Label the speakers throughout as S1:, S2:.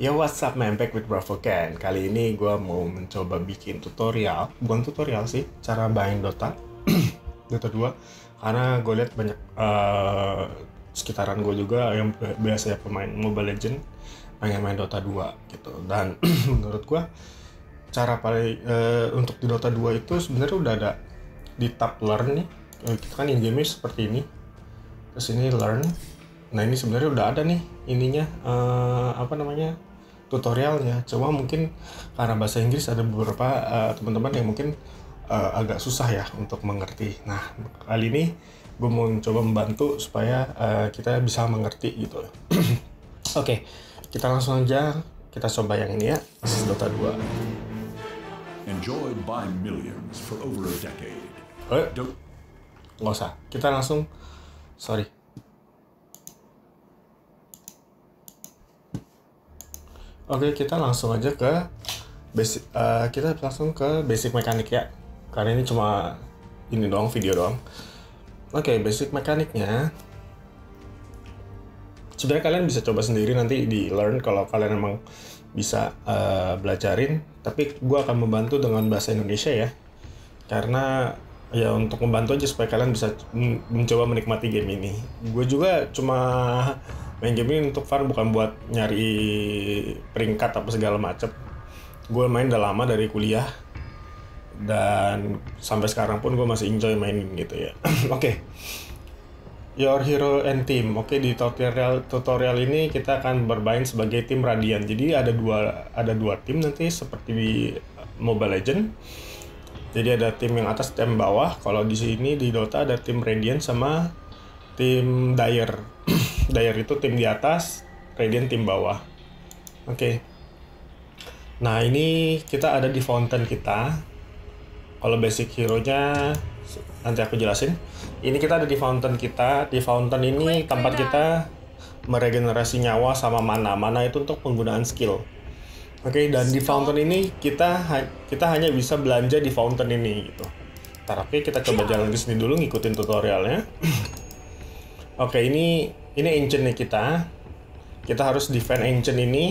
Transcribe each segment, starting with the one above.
S1: ya what's up man, with Bravo Ken Kali ini gue mau mencoba bikin tutorial Bukan tutorial sih, cara main Dota Dota 2 Karena gue lihat banyak uh, sekitaran gue juga yang biasanya pemain Mobile Legend Pengen main Dota 2 gitu Dan menurut gue cara paling uh, untuk di Dota 2 itu sebenarnya udah ada di tab learn nih eh, kita kan in game seperti ini terus ini learn nah ini sebenarnya udah ada nih ininya uh, apa namanya tutorialnya coba mungkin karena bahasa Inggris ada beberapa eh, teman-teman uh, yang mungkin uh, agak susah ya untuk mengerti nah kali ini gue mau coba membantu supaya uh, kita bisa mengerti gitu oke okay, kita langsung aja kita coba yang ini ya Dota dua enjoyed by millions for over a decade eh nggak usah kita langsung sorry Oke, kita langsung aja ke basic uh, kita langsung ke basic mekanik ya. Karena ini cuma ini doang video doang. Oke, basic mekaniknya sebenarnya kalian bisa coba sendiri nanti di learn kalau kalian emang bisa uh, belajarin tapi gue akan membantu dengan bahasa Indonesia ya karena ya untuk membantu aja supaya kalian bisa mencoba menikmati game ini gue juga cuma main game ini untuk fun bukan buat nyari peringkat apa segala macem gue main udah lama dari kuliah dan sampai sekarang pun gue masih enjoy main gitu ya oke okay. Your Hero and Team. Oke, okay, di tutorial tutorial ini kita akan bermain sebagai tim Radian. Jadi ada dua ada dua tim nanti seperti di Mobile Legend. Jadi ada tim yang atas, tim bawah. Kalau di sini di Dota ada tim Radian sama tim Dire. Dyer itu tim di atas, Radiant tim bawah. Oke. Okay. Nah, ini kita ada di fountain kita. Kalau basic hero-nya nanti aku jelasin. Ini kita ada di fountain kita. Di fountain ini tempat kita meregenerasi nyawa sama mana. Mana itu untuk penggunaan skill. Oke, okay, dan di fountain ini kita kita hanya bisa belanja di fountain ini gitu. Tapi kita coba iya. jalan ke sini dulu ngikutin tutorialnya. Oke, okay, ini ini engine nih kita kita harus defend engine ini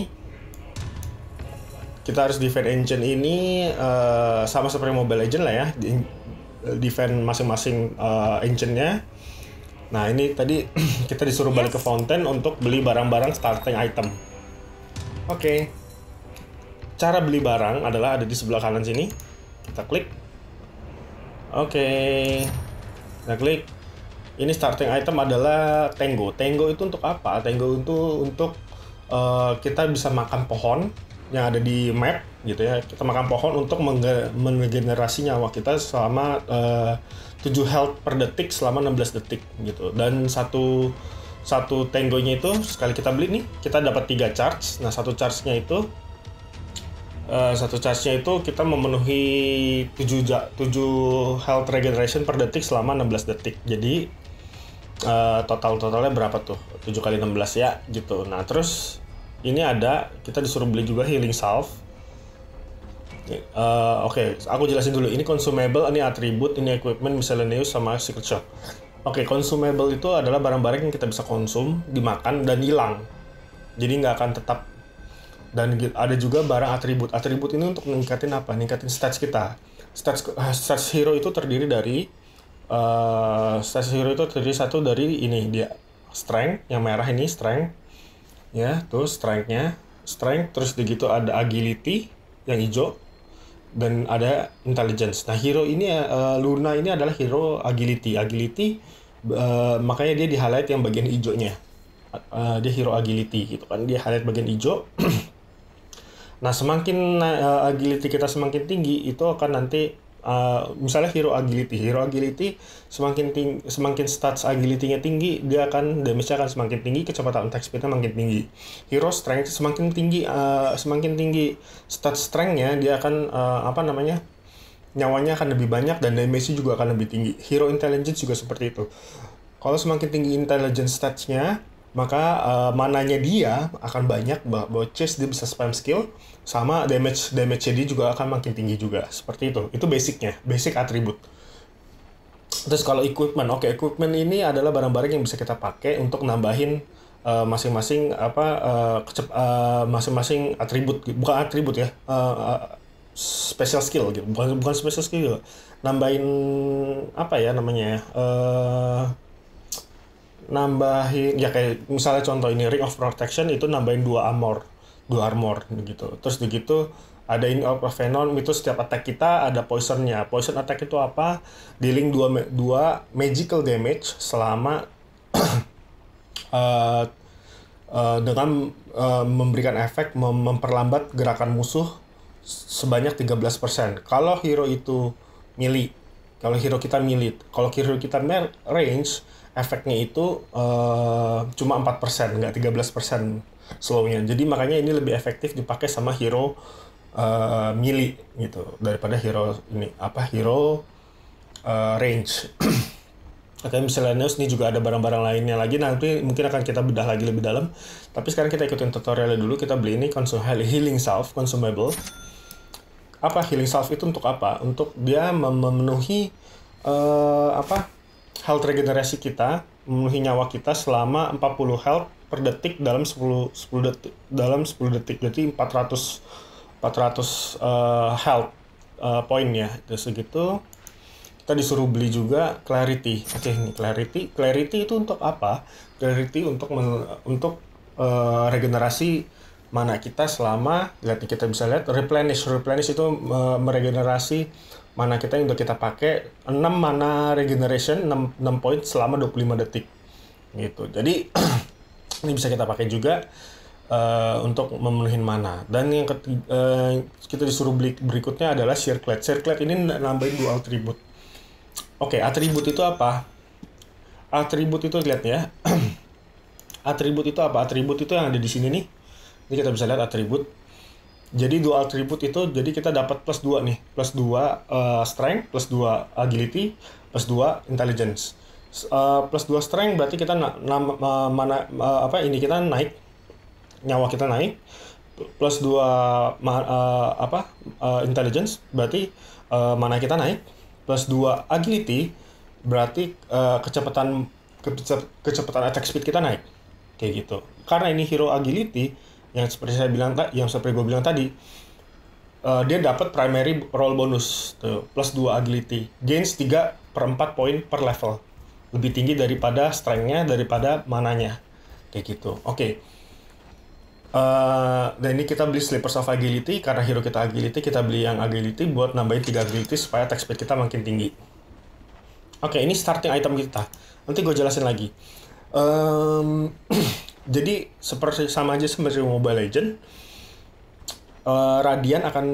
S1: kita harus defend engine ini uh, sama seperti Mobile Legend lah ya eh, defend masing-masing uh, engine-nya nah ini tadi kita disuruh balik ke fountain untuk beli barang-barang starting item oke okay. cara beli barang adalah ada di sebelah kanan sini kita klik oke okay. kita klik ini starting item adalah tango. Tango itu untuk apa Tango itu untuk uh, kita bisa makan pohon yang ada di map gitu ya kita makan pohon untuk mengenerasi nyawa kita selama eh, uh, 7 health per detik selama 16 detik gitu dan satu satu tenggonya itu sekali kita beli nih kita dapat tiga charge nah satu charge nya itu Eh, satu charge-nya itu kita memenuhi 7 7 health regeneration per detik selama 16 detik. Jadi uh, eh, total totalnya berapa tuh? 7 kali 16 ya gitu. Nah, terus ini ada kita disuruh beli juga healing salve. Uh, Oke, okay. aku jelasin dulu. Ini consumable, ini atribut, ini equipment, miscellaneous sama secret shop. Oke, okay, consumable itu adalah barang-barang yang kita bisa konsum, dimakan, dan hilang. Jadi nggak akan tetap dan ada juga barang atribut atribut ini untuk meningkatin apa meningkatin stats kita stats ah, stats hero itu terdiri dari uh, stats hero itu terdiri satu dari ini dia strength yang merah ini strength ya tuh strengthnya strength terus begitu ada agility yang hijau dan ada intelligence nah hero ini uh, Luna ini adalah hero agility agility uh, makanya dia di highlight yang bagian hijaunya uh, dia hero agility gitu kan dia highlight bagian hijau Nah semakin uh, agility kita semakin tinggi itu akan nanti uh, misalnya hero agility, hero agility semakin tinggi semakin stats agility-nya tinggi, dia akan damage-nya akan semakin tinggi, kecepatan attack speed-nya makin tinggi. Hero strength semakin tinggi uh, semakin tinggi stats strength-nya dia akan uh, apa namanya? nyawanya akan lebih banyak dan damage-nya juga akan lebih tinggi. Hero intelligence juga seperti itu. Kalau semakin tinggi intelligence stats-nya, maka uh, mananya dia akan banyak bahwa chase dia bisa spam skill sama damage damage dia juga akan makin tinggi juga seperti itu itu basicnya basic atribut terus kalau equipment oke okay, equipment ini adalah barang-barang yang bisa kita pakai untuk nambahin eh, masing-masing uh, apa uh, kecep, uh, masing-masing atribut bukan atribut ya uh, uh, special skill gitu bukan bukan special skill gitu. nambahin apa ya namanya uh, nambahin ya kayak misalnya contoh ini ring of protection itu nambahin dua armor dua armor gitu terus begitu ada ini of venom itu setiap attack kita ada poisonnya poison attack itu apa dealing dua dua magical damage selama uh, uh, dengan uh, memberikan efek mem memperlambat gerakan musuh sebanyak 13%. Kalau hero itu melee, kalau hero kita melee, kalau hero kita range efeknya itu uh, cuma 4%, nggak 13% slownya. Jadi makanya ini lebih efektif dipakai sama hero uh, eh, mili gitu daripada hero ini apa hero uh, range. Oke, okay, miscellaneous ini juga ada barang-barang lainnya lagi. Nanti mungkin akan kita bedah lagi lebih dalam. Tapi sekarang kita ikutin tutorialnya dulu. Kita beli ini consumable healing self. consumable. Apa healing self itu untuk apa? Untuk dia memenuhi uh, apa health regenerasi kita memenuhi nyawa kita selama 40 health per detik dalam 10 10 detik dalam 10 detik jadi 400 400 uh, health uh, point ya itu segitu kita disuruh beli juga clarity oke okay, ini clarity clarity itu untuk apa clarity untuk men, untuk uh, regenerasi mana kita selama lihat kita bisa lihat replenish replenish itu uh, meregenerasi mana kita yang udah kita pakai 6 mana regeneration 6, 6 poin selama 25 detik gitu jadi ini bisa kita pakai juga uh, untuk memenuhi mana dan yang ketiga, uh, eh, kita disuruh beli berikutnya adalah circlet circlet ini nambahin dua atribut oke okay, atribut itu apa atribut itu lihat ya atribut itu apa atribut itu yang ada di sini nih ini kita bisa lihat atribut jadi dual atribut itu jadi kita dapat plus dua nih, plus dua uh, strength, plus dua agility, plus dua intelligence. Uh, plus dua strength berarti kita na na eh, mana ma apa ini kita naik nyawa kita naik plus ma uh, apa uh, intelligence berarti uh, mana kita naik plus dua agility berarti uh, kecepatan kecepatan attack speed kita naik kayak gitu. Karena ini hero agility yang seperti saya bilang yang seperti gue bilang tadi uh, dia dapat primary roll bonus tuh, plus 2 agility gains 3 per 4 poin per level lebih tinggi daripada strength-nya daripada mananya kayak gitu oke okay. Uh, eh, dan ini kita beli Slippers of Agility karena hero kita Agility, kita beli yang Agility buat nambahin 3 Agility supaya attack speed kita makin tinggi. Oke, okay, ini starting item kita. Nanti gue jelasin lagi. Um, jadi seperti sama aja seperti Mobile Legend, uh, eh, Radian akan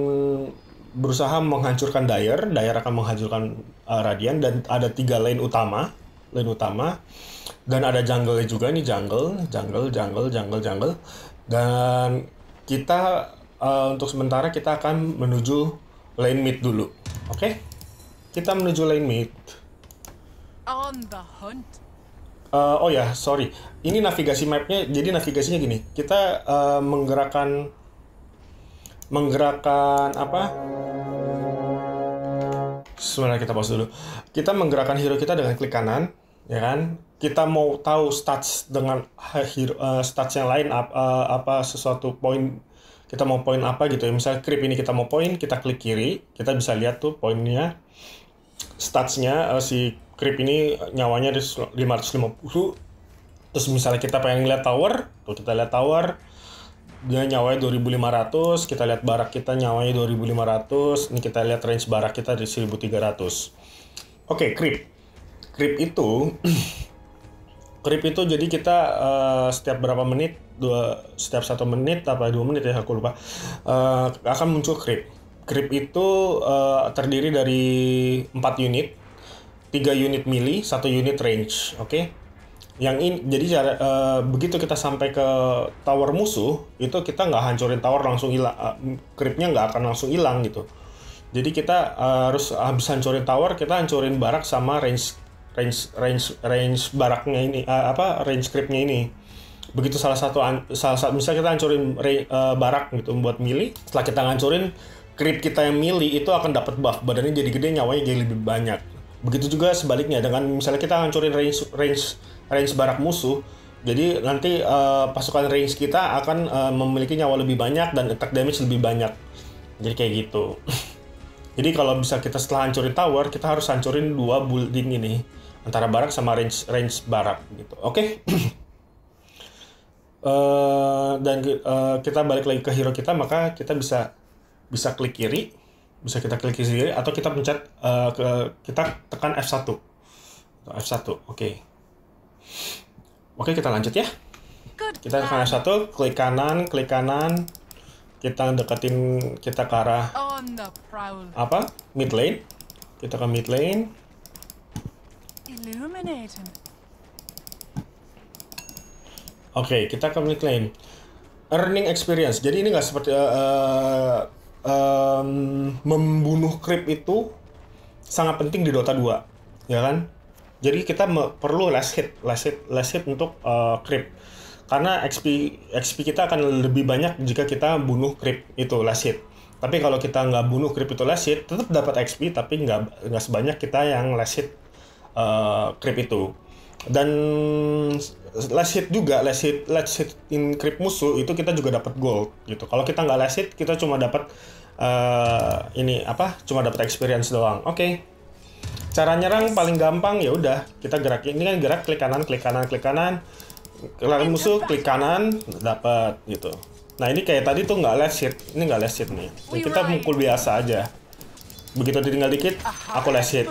S1: berusaha menghancurkan Dyer, Dyer akan menghancurkan uh, eh, Radian dan ada tiga lane utama, lane utama dan ada jungle juga nih jungle, jungle, jungle, jungle, jungle dan kita uh, untuk sementara kita akan menuju lane mid dulu, oke? Okay? Kita menuju lane mid. On the hunt. Uh, oh ya, sorry. Ini navigasi mapnya, jadi navigasinya gini. Kita uh, menggerakkan, menggerakkan apa? Sebenarnya kita pause dulu. Kita menggerakkan hero kita dengan klik kanan, ya kan? Kita mau tahu stats dengan eh, hero, uh, stats yang lain ap, uh, apa sesuatu poin kita mau poin apa gitu ya misalnya creep ini kita mau poin kita klik kiri kita bisa lihat tuh poinnya statsnya uh, si creep ini nyawanya di 550 terus misalnya kita pengen lihat tower tuh kita lihat tower dia nyawanya 2500 kita lihat barak kita nyawanya 2500 ini kita lihat range barak kita di 1300 oke okay, creep creep itu creep itu jadi kita uh, setiap berapa menit dua setiap satu menit apa dua menit ya aku lupa uh, akan muncul creep creep itu uh, terdiri dari empat unit tiga unit mili, satu unit range, oke? Okay? Yang ini jadi cara e, begitu kita sampai ke tower musuh itu kita nggak hancurin tower langsung hilang, kripnya eh, creepnya nggak akan langsung hilang gitu. Jadi kita e, harus habis hancurin tower kita hancurin barak sama range range range range baraknya ini e, apa range kripnya ini. Begitu salah satu an salah satu misalnya kita hancurin re, e, barak gitu buat mili, setelah kita hancurin krip kita yang mili itu akan dapat buff badannya jadi gede nyawanya jadi lebih banyak Begitu juga sebaliknya dengan misalnya kita hancurin range range range barak musuh, jadi nanti uh, pasukan range kita akan uh, memiliki nyawa lebih banyak dan attack damage lebih banyak. Jadi kayak gitu. Jadi kalau bisa kita setelah hancurin tower, kita harus hancurin dua building ini antara barak sama range range barak gitu. Oke. Okay? uh, eh, dan uh, kita balik lagi ke hero kita, maka kita bisa bisa klik kiri bisa kita klik sendiri atau kita pencet uh, ke kita tekan F1 atau F1 oke okay. oke okay, kita lanjut ya kita tekan F1 klik kanan klik kanan kita deketin kita ke arah apa mid lane kita ke mid lane Oke, okay, kita ke mid lane. Earning experience. Jadi ini nggak seperti uh, uh, um, membunuh creep itu sangat penting di Dota 2, ya kan? Jadi kita perlu last hit, last hit, last hit untuk uh, eh, creep. Karena XP XP kita akan lebih banyak jika kita bunuh creep itu last hit. Tapi kalau kita nggak bunuh creep itu last hit, tetap dapat XP tapi nggak nggak sebanyak kita yang last hit uh, eh, creep itu. Dan last hit juga last hit last hit in creep musuh itu kita juga dapat gold gitu. Kalau kita nggak last hit, kita cuma dapat Eh, ini apa cuma dapat experience doang oke okay. cara nyerang paling gampang ya udah kita gerak ini kan gerak klik kanan klik kanan klik kanan lari musuh klik kanan dapat gitu nah ini kayak tadi tuh nggak lesit ini nggak lesit nih Jadi kita mukul biasa aja begitu ditinggal dikit aku lesit hit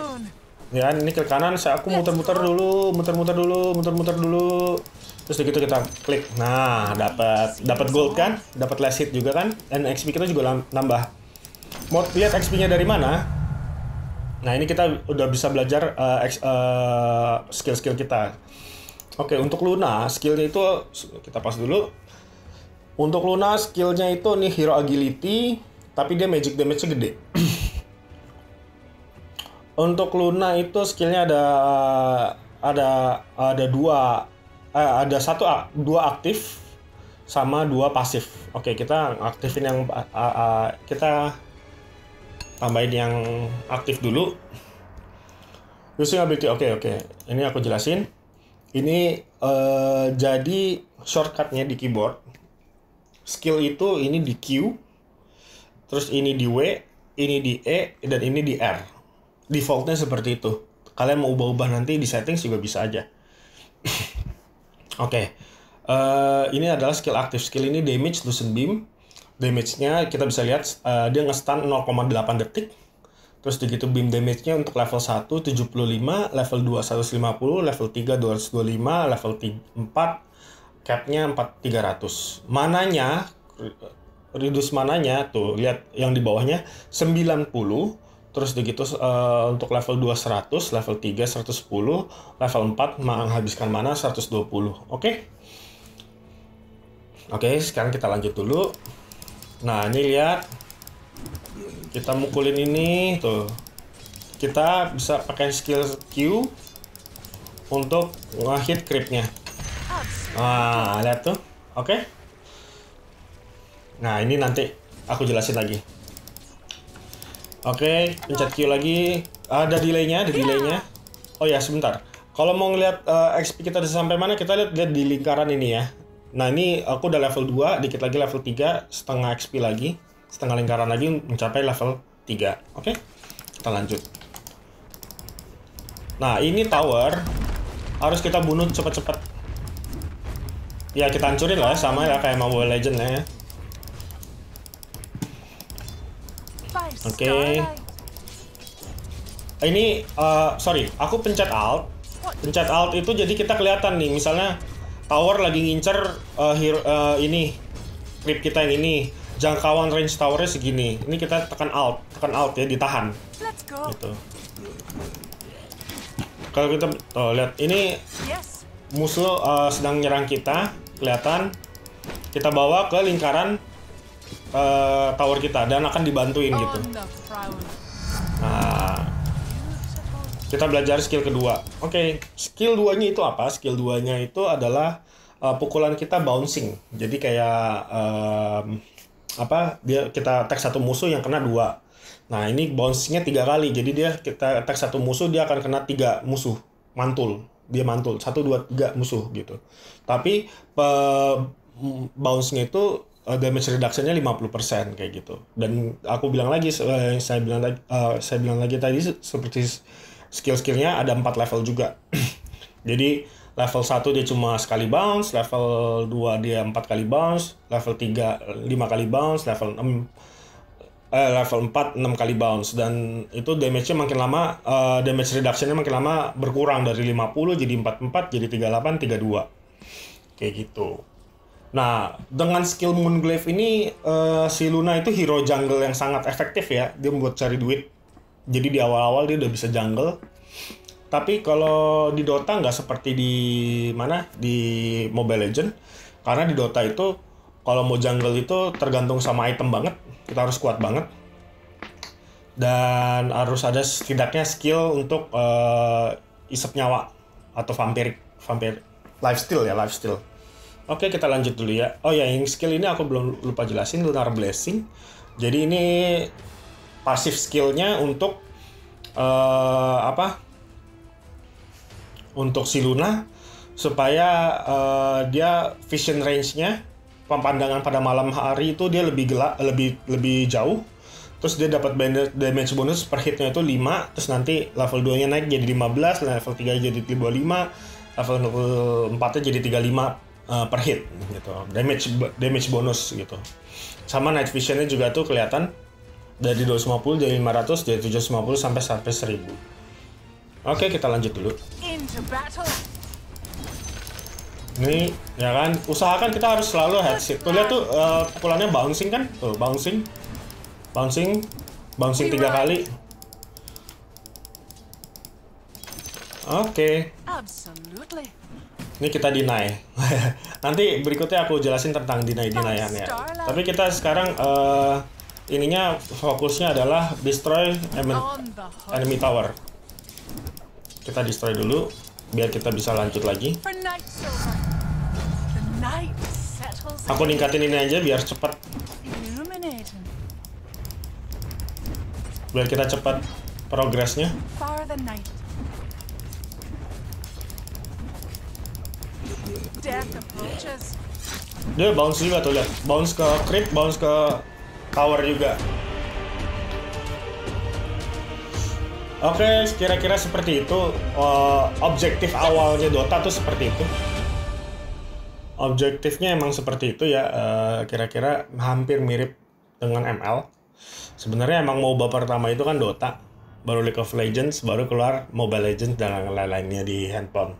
S1: ya ini klik kanan saya aku muter-muter dulu muter-muter dulu muter-muter dulu terus begitu kita klik nah dapat dapat gold kan dapat lesit juga kan dan XP kita juga nambah mau lihat XP-nya dari mana nah ini kita udah bisa belajar skill-skill uh, eh, eh, skill-skill kita oke okay, untuk Luna skillnya itu kita pas dulu untuk Luna skillnya itu nih hero agility tapi dia magic damage-nya gede untuk Luna itu skillnya ada ada ada dua eh, ada satu dua aktif sama dua pasif. Oke, kita aktifin yang uh, uh, kita tambahin yang aktif dulu using ability oke okay, oke okay. ini aku jelasin ini uh, jadi shortcutnya di keyboard skill itu ini di Q terus ini di W ini di E dan ini di R defaultnya seperti itu kalian mau ubah-ubah nanti di settings juga bisa aja oke okay. uh, eh, ini adalah skill aktif skill ini damage loosen beam damage-nya kita bisa lihat uh, dia ngestan 0,8 detik. Terus begitu beam damage-nya untuk level 1 75, level 2 150, level 3 225, level 4 cap-nya 4 Mananya reduce mananya tuh lihat yang di bawahnya 90 terus begitu uh, eh, untuk level 2 100, level 3 110, level 4 menghabiskan mana 120. Oke. Okay? Oke, okay, sekarang kita lanjut dulu. Nah, ini lihat. Kita mukulin ini tuh. Kita bisa pakai skill Q untuk ngehit creepnya. Nah, lihat tuh. Oke. Okay. Nah, ini nanti aku jelasin lagi. Oke, okay, pencet Q lagi. Ada delaynya, ada delaynya. Oh ya, sebentar. Kalau mau ngeliat uh, eh, XP kita sampai mana, kita lihat di lingkaran ini ya. Nah ini aku udah level 2, dikit lagi level 3, setengah XP lagi, setengah lingkaran lagi mencapai level 3. Oke, okay? kita lanjut. Nah ini tower, harus kita bunuh cepet-cepet. Ya kita hancurin lah, sama ya kayak Mobile Legends lah ya. Oke. Okay. Ini, uh, sorry, aku pencet Alt. Pencet Alt itu jadi kita kelihatan nih, misalnya tower lagi ngincer uh, eh, hero, uh, ini creep kita yang ini jangkauan range towernya segini ini kita tekan alt tekan alt ya ditahan gitu kalau kita oh, lihat ini musuh uh, sedang nyerang kita kelihatan kita bawa ke lingkaran uh, tower kita dan akan dibantuin gitu kita belajar skill kedua oke okay. skill duanya itu apa skill duanya itu adalah uh, pukulan kita bouncing jadi kayak um, apa dia kita attack satu musuh yang kena dua nah ini bouncingnya tiga kali jadi dia kita attack satu musuh dia akan kena tiga musuh mantul dia mantul satu dua tiga musuh gitu tapi uh, bouncingnya itu eh, damage reductionnya 50% kayak gitu dan aku bilang lagi uh, saya bilang lagi saya bilang lagi tadi seperti skill-skillnya ada empat level juga. Jadi level 1 dia cuma sekali bounce, level 2 dia empat kali bounce, level 3 lima kali bounce, level 6 eh, level 4 6 kali bounce dan itu damage-nya makin lama uh, damage reduction-nya makin lama berkurang dari 50 jadi 44 jadi 38 32. Kayak gitu. Nah, dengan skill Moonglaive ini uh, si Luna itu hero jungle yang sangat efektif ya. Dia membuat cari duit jadi di awal-awal dia udah bisa jungle tapi kalau di Dota nggak seperti di mana di Mobile Legend karena di Dota itu kalau mau jungle itu tergantung sama item banget kita harus kuat banget dan harus ada setidaknya skill untuk uh, isep nyawa atau vampir vampir steal ya steal. oke kita lanjut dulu ya oh ya yang skill ini aku belum lupa jelasin lunar blessing jadi ini pasif skillnya untuk uh, apa untuk si Luna supaya uh, dia vision range-nya pemandangan pada malam hari itu dia lebih gelap lebih lebih jauh terus dia dapat damage bonus per hitnya itu 5 terus nanti level 2 nya naik jadi 15 level 3 jadi 25 level 4 nya jadi 35 uh, eh, per hit gitu damage damage bonus gitu sama night vision nya juga tuh kelihatan dari 250 dari 500 dari 750 sampai sampai 1000 oke kita lanjut dulu ini ya kan usahakan kita harus selalu headset tuh lihat tuh uh, pukulannya bouncing kan tuh bouncing bouncing bouncing tiga kali oke okay. ini kita deny nanti berikutnya aku jelasin tentang deny denyan ya tapi kita sekarang uh, ininya fokusnya adalah destroy enemy tower. Kita destroy dulu biar kita bisa lanjut lagi. Aku ningkatin ini aja biar cepat. Biar kita cepat progresnya. Dia bounce juga tuh lihat, bounce ke creep, bounce ke power juga Oke, okay, kira-kira seperti itu uh, objektif awalnya Dota tuh seperti itu. Objektifnya emang seperti itu ya, eh, kira-kira uh, hampir mirip dengan ML. Sebenarnya emang MOBA pertama itu kan Dota, baru League of Legends, baru keluar Mobile Legends dan lain-lainnya di handphone.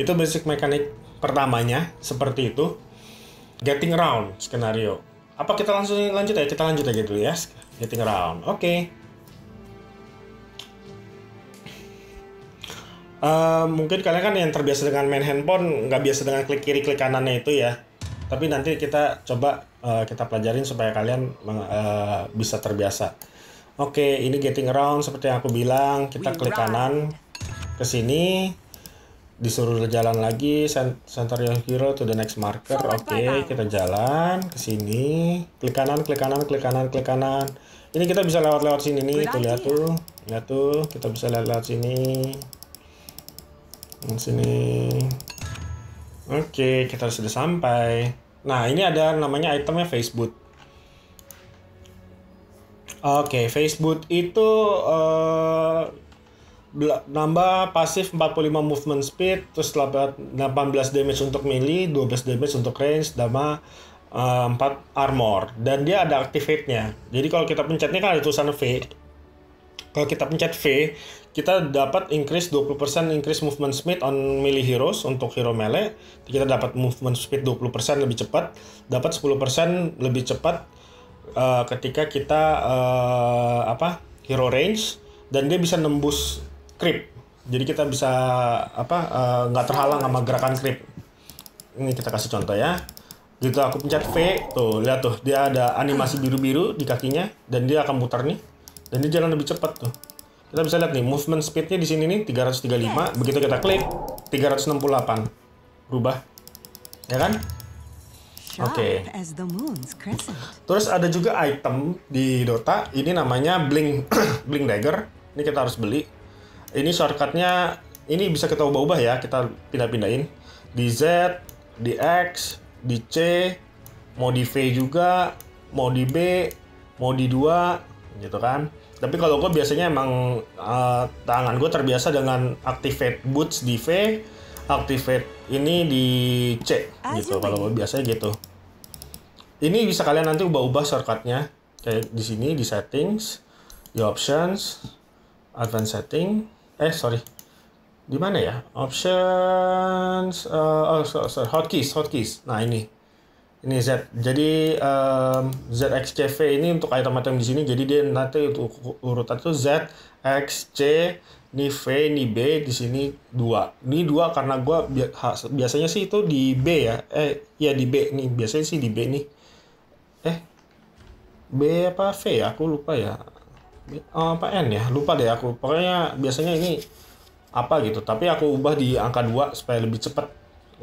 S1: Itu basic mekanik pertamanya seperti itu. Getting round skenario. Apa kita langsung lanjut ya? Kita lanjut aja dulu ya. Getting around. Oke. Okay. Uh, eh, mungkin kalian kan yang terbiasa dengan main handphone nggak biasa dengan klik kiri klik kanannya itu ya tapi nanti kita coba uh, kita pelajarin supaya kalian uh, bisa terbiasa oke okay, ini getting around seperti yang aku bilang kita klik kanan ke sini disuruh jalan lagi center your hero to the next marker oke okay, kita jalan ke sini klik kanan klik kanan klik kanan klik kanan ini kita bisa lewat-lewat sini nih tuh lihat ya? tuh lihat tuh kita bisa lewat-lewat sini di sini oke okay, kita sudah sampai nah ini ada namanya itemnya Facebook oke okay, Facebook itu uh, nambah pasif 45 movement speed terus 18 damage untuk melee 12 damage untuk range sama uh, eh, 4 armor dan dia ada activate-nya jadi kalau kita pencetnya kan ada tulisan V kalau kita pencet V kita dapat increase 20% increase movement speed on melee heroes untuk hero melee kita dapat movement speed 20% lebih cepat dapat 10% lebih cepat uh, ketika kita uh, apa hero range dan dia bisa nembus krip. Jadi kita bisa apa eh, nggak uh, terhalang sama gerakan krip. Ini kita kasih contoh ya. Gitu aku pencet V, tuh lihat tuh dia ada animasi biru-biru di kakinya dan dia akan putar nih. Dan dia jalan lebih cepat tuh. Kita bisa lihat nih movement speednya di sini nih 335. Begitu kita klik 368. Berubah. Ya kan? Oke. Okay. Terus ada juga item di Dota, ini namanya Blink Blink Dagger. Ini kita harus beli ini shortcutnya ini bisa kita ubah-ubah ya kita pindah-pindahin di Z di X di C mau di V juga mau di B mau di 2 gitu kan tapi kalau gue biasanya emang uh, tangan gue terbiasa dengan activate boots di V activate ini di C ah, gitu kalau gue biasanya gitu ini bisa kalian nanti ubah-ubah shortcutnya kayak di sini di settings di options advanced setting eh sorry di mana ya options uh, oh sorry, sorry hotkeys hotkeys nah ini ini Z jadi um, V ini untuk item-item di sini jadi dia nanti untuk urutan itu Z X C ini V ini B di sini dua ini dua karena gua biasanya sih itu di B ya eh ya di B nih biasanya sih di B nih eh B apa V ya aku lupa ya uh, eh, PN ya lupa deh aku pokoknya biasanya ini apa gitu tapi aku ubah di angka 2 supaya lebih cepat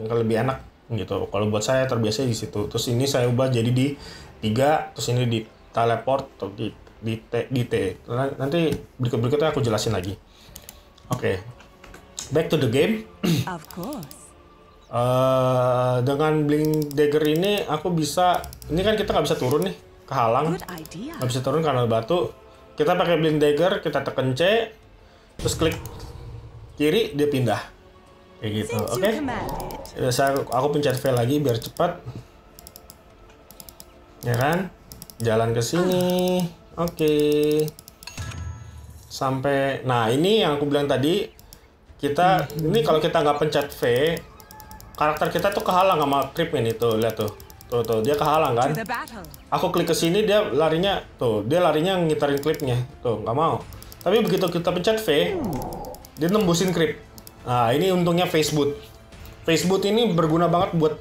S1: lebih enak gitu kalau buat saya terbiasa di situ terus ini saya ubah jadi di 3 terus ini di teleport atau di di T, di T. Nah, nanti berikut berikutnya aku jelasin lagi oke okay. back to the game of course uh, dengan bling dagger ini aku bisa ini kan kita nggak bisa turun nih ke halang nggak bisa turun karena batu kita pakai blind dagger kita tekan C terus klik kiri dia pindah kayak gitu oke okay? biasa aku pencet V lagi biar cepat ya kan jalan ke sini oke okay. sampai nah ini yang aku bilang tadi kita ini kalau kita nggak pencet V karakter kita tuh kehalang sama creep ini tuh lihat tuh Tuh tuh dia kehalang kan. Aku klik ke sini dia larinya tuh dia larinya ngitarin klipnya tuh nggak mau. Tapi begitu kita pencet V dia nembusin klip. Nah ini untungnya Facebook. Facebook ini berguna banget buat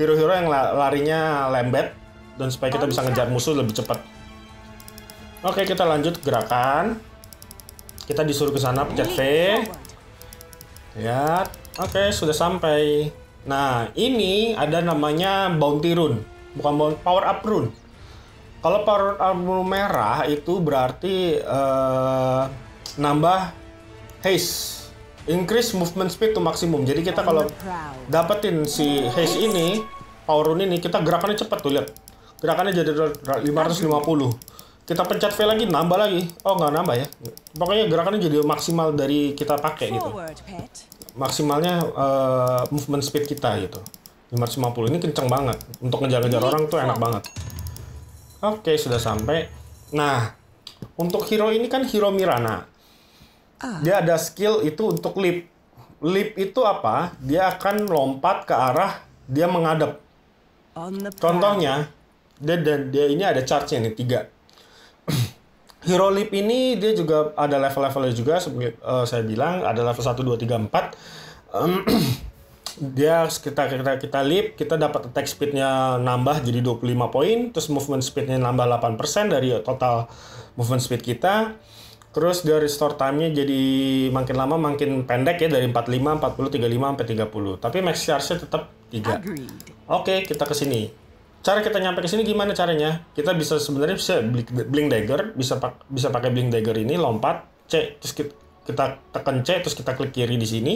S1: hero-hero yang larinya lembet dan supaya kita bisa ngejar musuh lebih cepat. Oke kita lanjut gerakan. Kita disuruh ke sana pencet V. Lihat. oke sudah sampai. Nah, ini ada namanya bounty rune, bukan bounty, power up rune. Kalau power up rune merah itu berarti uh, nambah haste, increase movement speed to maximum. Jadi kita kalau dapetin si haste ini, power rune ini kita gerakannya cepat tuh lihat. Gerakannya jadi 550. Kita pencet V lagi, nambah lagi. Oh, nggak nambah ya. Pokoknya gerakannya jadi maksimal dari kita pakai gitu maksimalnya uh, movement speed kita gitu. 550 ini kenceng banget. Untuk ngejar-ngejar orang tuh enak banget. Oke, okay, sudah sampai. Nah, untuk hero ini kan hero Mirana. Ah. Dia ada skill itu untuk leap. Leap itu apa? Dia akan lompat ke arah dia mengadep. Contohnya, dia dan dia ini ada charge yang nih tiga. Hero Leap ini dia juga ada level-levelnya juga seperti uh, saya bilang ada level 1 2 3 4. Um, dia kita kita kita leap, kita dapat attack speednya nambah jadi 25 poin, terus movement speednya nambah 8% dari total movement speed kita. Terus dia restore time-nya jadi makin lama makin pendek ya dari 45, 40, 35 sampai 30. Tapi max charge-nya tetap 3. Oke, okay, kita ke sini cara kita nyampe ke sini gimana caranya? Kita bisa sebenarnya bisa blink dagger, bisa pak bisa pakai blink dagger ini lompat C terus kita, kita tekan C terus kita klik kiri di sini.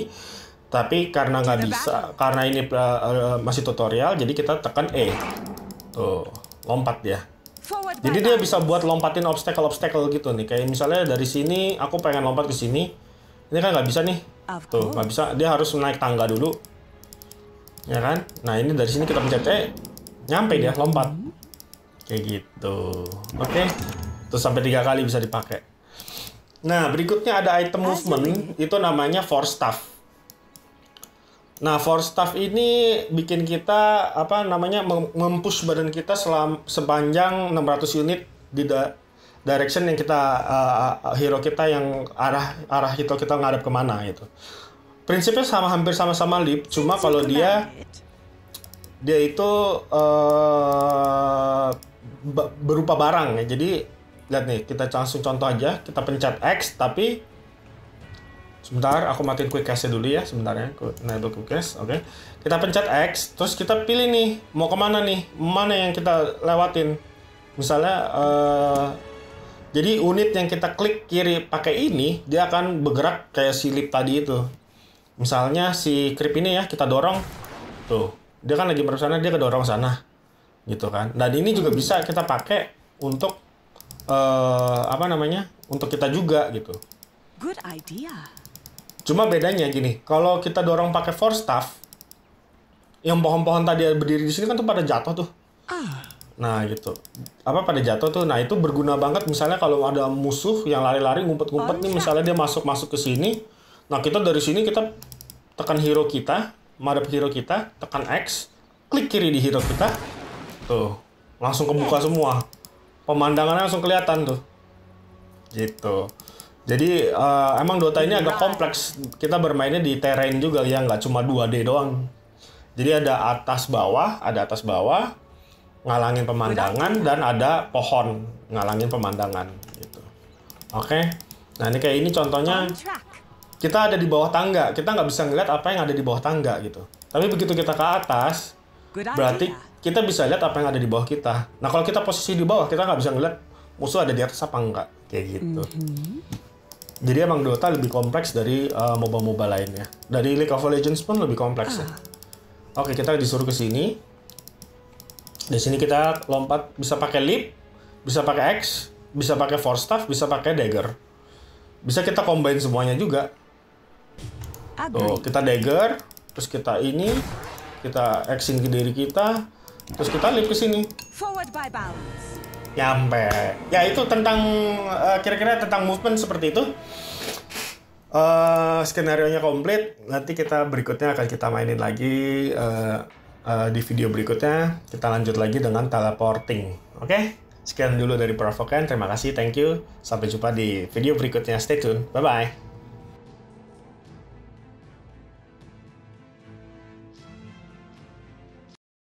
S1: Tapi karena nggak bisa, karena ini uh, masih tutorial, jadi kita tekan E. Tuh, lompat ya. Jadi dia bisa buat lompatin obstacle-obstacle gitu nih. Kayak misalnya dari sini aku pengen lompat ke sini. Ini kan nggak bisa nih. Tuh, nggak bisa. Dia harus naik tangga dulu. Ya kan? Nah, ini dari sini kita pencet E nyampe dia lompat kayak gitu oke okay. terus sampai tiga kali bisa dipakai nah berikutnya ada item movement itu namanya force staff nah force staff ini bikin kita apa namanya mempush badan kita selam sepanjang 600 unit di da direction yang kita uh, uh hero kita yang arah arah itu kita ngadap kemana gitu prinsipnya sama hampir sama-sama lip cuma kalau dia dia itu uh, berupa barang ya. Jadi lihat nih, kita langsung contoh aja. Kita pencet X tapi sebentar aku matiin quick case dulu ya sebentar ya Nah, itu quick case. Oke. Okay. Kita pencet X, terus kita pilih nih mau kemana nih? Mana yang kita lewatin? Misalnya uh, jadi unit yang kita klik kiri pakai ini dia akan bergerak kayak silip tadi itu. Misalnya si krip ini ya kita dorong. Tuh dia kan lagi berusaha, sana dia kedorong sana gitu kan dan ini juga bisa kita pakai untuk uh, apa namanya untuk kita juga gitu good idea cuma bedanya gini kalau kita dorong pakai force staff yang pohon-pohon tadi berdiri di sini kan tuh pada jatuh tuh ah. nah gitu apa pada jatuh tuh nah itu berguna banget misalnya kalau ada musuh yang lari-lari ngumpet-ngumpet nih misalnya dia masuk-masuk ke sini nah kita dari sini kita tekan hero kita madep hero kita, tekan X, klik kiri di hero kita, tuh, langsung kebuka semua. Pemandangannya langsung kelihatan tuh. Gitu. Jadi uh, emang Dota ini agak kompleks. Kita bermainnya di terrain juga ya, nggak cuma 2D doang. Jadi ada atas bawah, ada atas bawah, ngalangin pemandangan dan ada pohon ngalangin pemandangan gitu. Oke. Okay? Nah, ini kayak ini contohnya kita ada di bawah tangga kita nggak bisa ngeliat apa yang ada di bawah tangga gitu tapi begitu kita ke atas berarti kita bisa lihat apa yang ada di bawah kita nah kalau kita posisi di bawah kita nggak bisa ngeliat musuh ada di atas apa enggak kayak gitu mm-hmm. jadi emang Dota lebih kompleks dari uh, MOBA-MOBA lainnya dari League of Legends pun lebih kompleks ya. ah. ya oke kita disuruh ke sini di sini kita lompat bisa pakai leap bisa pakai X bisa pakai four staff bisa pakai dagger bisa kita combine semuanya juga Tuh, kita dagger, terus kita ini, kita action ke diri kita, terus kita lift ke sini. Forward by Nyampe. Ya itu tentang eh, kira-kira uh, tentang movement seperti itu. Uh, eh, skenario nya komplit. Nanti kita berikutnya akan kita mainin lagi uh, uh, di video berikutnya. Kita lanjut lagi dengan teleporting. Oke? Okay? Sekian dulu dari Provokan. Terima kasih, thank you. Sampai jumpa di video berikutnya. Stay tune. Bye bye.